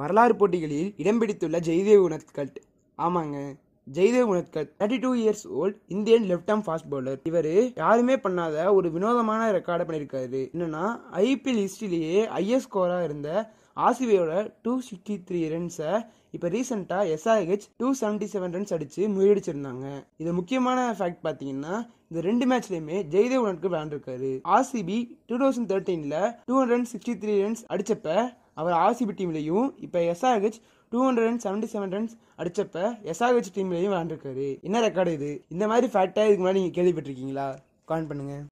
வரலாறு போட்டிகளில் இடம் பிடித்துள்ள ஜெய்தேவ் உனத்கட் ஆமாங்க Jaydev Unadkat thirty two years old Indian left arm fast bowler இவர் யாருமே பண்ணாத ஒரு வினோதமான ரெக்கார்டை பண்ணியிருக்காரு என்னன்னா ஐபிஎல் ஹிஸ்ட்ரிலேயே ஐஎஸ் ஸ்கோராக இருந்த ஆசிபியோட டூ சிக்ஸ்டி த்ரீ ரன்ஸை இப்போ ரீசெண்டாக SRH two seventy seven runs அடித்து முறியடிச்சிருந்தாங்க இது முக்கியமான ஃபேக்ட் பார்த்தீங்கன்னா இந்த ரெண்டு மேட்ச்லையுமே ஜெய்தேவ் உனக்கு விளாண்டுருக்காரு ஆர்சிபி டூ தௌசண்ட் தேர்ட்டீனில் two hundred sixty three runs அடித்தப்ப அவர் ஆர்சிபி டீம்லேயும் இப்போ SRH two hundred and seventy seven runs அடிச்சப்ப எஸ்ஆர்ஹெச் டீம்லேயும் விளாண்டுருக்காரு என்ன ரெக்கார்டு இது இந்த மாதிரி ஃபேக்டாக இதுக்கு முன்னாடி நீங்கள் கேள்விப்பட்டிருக்கீங்களா கமெண்ட் பண்ணுங்கள்